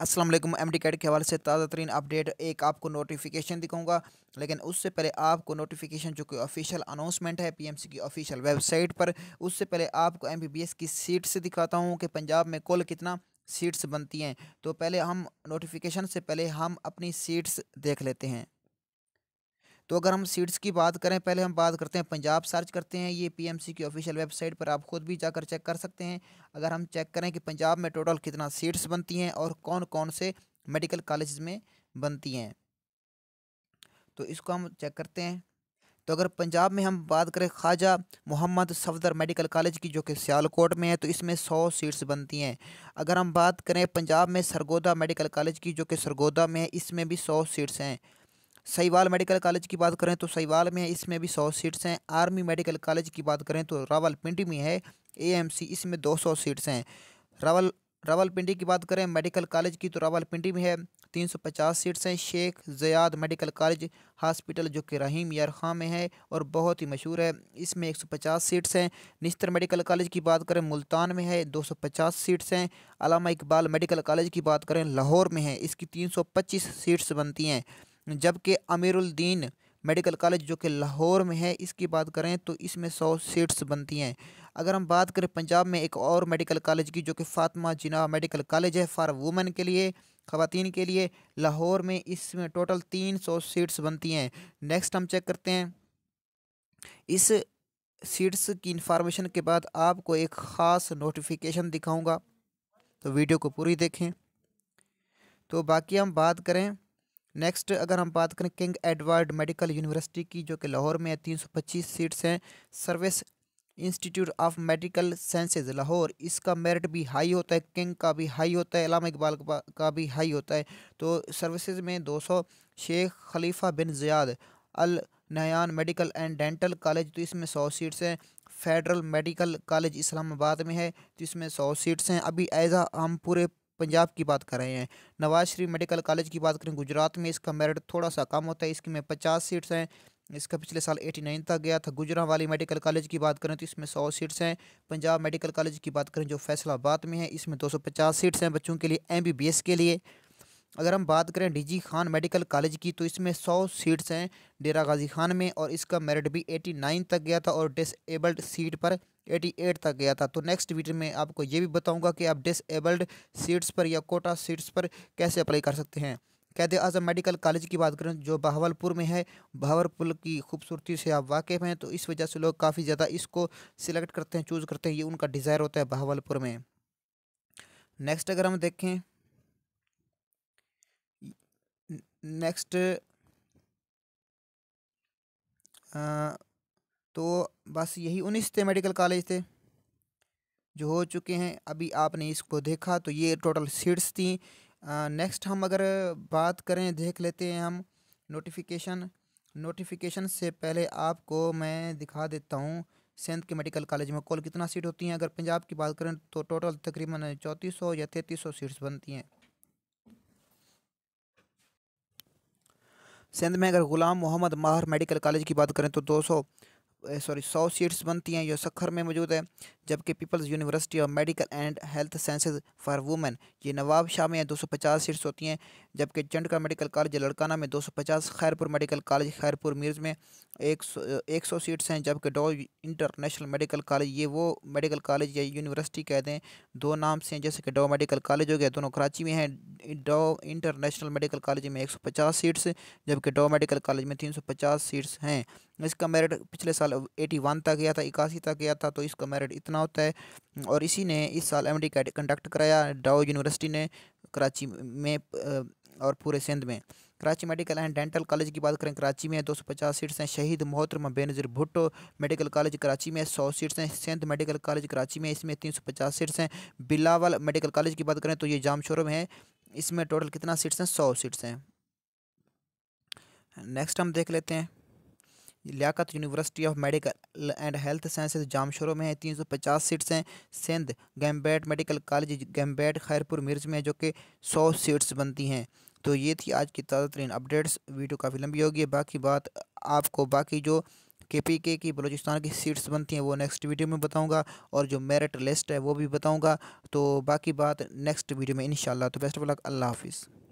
Aslam M D CAD के हवाले से ताज़ा तरीन अपडेट एक आपको नोटिफिकेशन दिखाऊंगा लेकिन उससे पहले आपको नोटिफिकेशन जो कि ऑफिशियल अनाउंसमेंट है पीएमसी की ऑफिशियल वेबसाइट पर उससे पहले आपको एमबीबीएस की सीट्स दिखाता हूं कि पंजाब में कुल कितना सीट्स बनती हैं तो पहले हम नोटिफिकेशन से पहले हम अपनी सीट्स देख लेते हैं तो अगर हम सीट्स की बात करें पहले हम बात करते हैं पंजाब सर्च करते हैं ये पीएमसी की ऑफिशियल वेबसाइट पर आप खुद भी जाकर चेक कर सकते हैं अगर हम चेक करें कि पंजाब में टोटल कितना सीट्स बनती हैं और कौन कौन से मेडिकल कॉलेज में बनती हैं तो इसको हम चेक करते हैं तो अगर पंजाब में हम बात करें ख्वाजा मोहम्मद सफदर मेडिकल कॉलेज की जो कि सियालकोट में है तो इसमें सौ सीट्स बनती हैं अगर हम बात करें पंजाब में सरगोदा मेडिकल कॉलेज की जो कि सरगोदा में है इसमें भी सौ सीट्स हैं सहीवाल मेडिकल कॉलेज की बात करें तो सहीवाल में इसमें भी सौ सीट्स हैं आर्मी मेडिकल कॉलेज की बात करें तो रावलपिंडी में है एएमसी इसमें दो सौ सीट्स हैं रावल रावलपिंडी की बात करें मेडिकल कॉलेज की तो रावलपिंडी में है तीन सौ पचास सीट्स हैं Sheikh Zayed medical college hospital जो कि रहीम यार खां में है और बहुत ही मशहूर है इसमें एक सौ पचास सीट्स हैं निस्तर मेडिकल कॉलेज की बात करें मुल्तान में है दो सौ पचास सीट्स हैं अलामा इकबाल मेडिकल कॉलेज की बात करें लाहौर में है इसकी तीन सौ पच्चीस सीट्स बनती हैं जबकि अमीरुद्दीन मेडिकल कॉलेज जो कि लाहौर में है इसकी बात करें तो इसमें सौ सीट्स बनती हैं अगर हम बात करें पंजाब में एक और मेडिकल कॉलेज की जो कि फ़ातमा जिना मेडिकल कॉलेज है फॉर वुमेन के लिए ख़वान के लिए लाहौर में इसमें टोटल तीन सौ सीट्स बनती हैं नेक्स्ट हम चेक करते हैं इस सीट्स की इंफॉर्मेशन के बाद आपको एक ख़ास नोटिफिकेशन दिखाऊँगा तो वीडियो को पूरी देखें तो बाकी हम बात करें नेक्स्ट अगर हम बात करें किंग एडवर्ड मेडिकल यूनिवर्सिटी की जो कि लाहौर में है तीन सौ पच्चीस सीट्स हैं service institute of medical sciences Lahore इसका मेरिट भी हाई होता है किंग का भी हाई होता है अलामा इकबाल का भी हाई होता है तो सर्विसेज में दो सौ Sheikh Khalifa bin Zayed Al Nahyan medical and dental college तो इसमें सौ सीट्स हैं फेडरल मेडिकल कॉलेज इस्लामाबाद में है तो इसमें सौ सीट्स हैं अभी एज़ा हम पूरे पंजाब की बात कर रहे हैं नवाज शरीफ मेडिकल कॉलेज की बात करें गुजरात में इसका मेरिट थोड़ा सा कम होता है इसकी में पचास सीट्स हैं इसका पिछले साल एटी नाइन तक गया था गुजरा वाली मेडिकल कॉलेज की बात करें तो इसमें सौ सीट्स हैं पंजाब मेडिकल कॉलेज की बात करें जो फैसलाबाद में है इसमें दो सौ पचास सीट्स हैं बच्चों के लिए एम बी बी एस के लिए अगर हम बात करें डीजी खान मेडिकल कॉलेज की तो इसमें सौ सीट्स हैं डेरा गाजी खान में और इसका मेरिट भी एटी नाइन तक गया था और डिसेबल्ड सीट पर एटी एट तक गया था तो नेक्स्ट वीडियो में आपको ये भी बताऊंगा कि आप डिसेबल्ड सीट्स पर या कोटा सीट्स पर कैसे अप्लाई कर सकते हैं कहते आज़म मेडिकल कॉलेज की बात करें जो बहावलपुर में है बहावलपुर की खूबसूरती से आप वाकिफ़ हैं तो इस वजह से लोग काफ़ी ज़्यादा इसको सिलेक्ट करते हैं चूज़ करते हैं ये उनका डिज़ायर होता है बहावलपुर में नेक्स्ट अगर हम देखें नेक्स्ट तो बस यही उन्नीस थे मेडिकल कॉलेज थे जो हो चुके हैं अभी आपने इसको देखा तो ये टोटल सीट्स थी नेक्स्ट हम अगर बात करें देख लेते हैं हम नोटिफिकेशन नोटिफिकेशन से पहले आपको मैं दिखा देता हूँ सेंथ के मेडिकल कॉलेज में कॉल कितना सीट होती हैं अगर पंजाब की बात करें तो टोटल तकरीबन चौंतीस सौ या तैंतीस सौ सीट्स बनती हैं सिंध में अगर गुलाम मोहम्मद माहर मेडिकल कॉलेज की बात करें तो दो सॉरी सौ सीट्स बनती हैं जो सखर में मौजूद है जबकि peoples university of medical and health sciences for women ये नवाब शाह में दो सौ पचास सीट्स होती हैं जबकि चंडका मेडिकल कॉलेज लड़काना में दो सौ पचास खैरपुर मेडिकल कॉलेज खैरपुर मीर्ज में एक सौ एक सौ सीट्स हैं जबकि डो इंटरनेशनल मेडिकल कॉलेज ये वो मेडिकल कॉलेज या यूनिवर्सिटी कह दें दो नाम से हैं जैसे कि डो मेडिकल कॉलेज हो गया दोनों कराची में हैं डो इंटरनेशनल मेडिकल कॉलेज में एक सौ पचास सीट्स जबकि डो मेडिकल कॉलेज में तीन सौ पचास सीट्स हैं इसका मेरिट पिछले साल साल 81 तक गया था इक्यासी तक गया था तो इसका मेरिट इतना होता है और इसी ने इस साल एम डी कंडक्ट कराया डाओ यूनिवर्सिटी ने कराची में और पूरे सिंध में Karachi medical and dental college की बात करें कराची में 250 सीट्स हैं शहीद मोहतरम बेनजर भुट्टो मेडिकल कॉलेज कराची में 100 सीट्स हैं सिंध मेडिकल कॉलेज कराची में इसमें 350 सीट्स हैं बिलावल मेडिकल कॉलेज की बात करें तो ये जामशोर में है इसमें टोटल कितना सीट्स हैं 100 सीट्स हैं नेक्स्ट हम देख लेते हैं Liaquat university of medical and health sciences जामशोरों में है तीन सौ पचास सीट्स हैं सिंध गैम्बेट मेडिकल कॉलेज गैम्बेट खैरपुर मिर्ज में जो कि सौ सीट्स बनती हैं तो ये थी आज की ताज़ा तरीन अपडेट्स वीडियो काफ़ी लंबी होगी बाकी बात आपको बाकी जो के पी के की बलोचिस्तान की सीट्स बनती हैं वो नेक्स्ट वीडियो में बताऊँगा और जो मेरिट लिस्ट है वो भी बताऊँगा तो बाकी बात नेक्स्ट वीडियो में इन तो बेस्ट ऑफ लक अल्लाह हाफिज़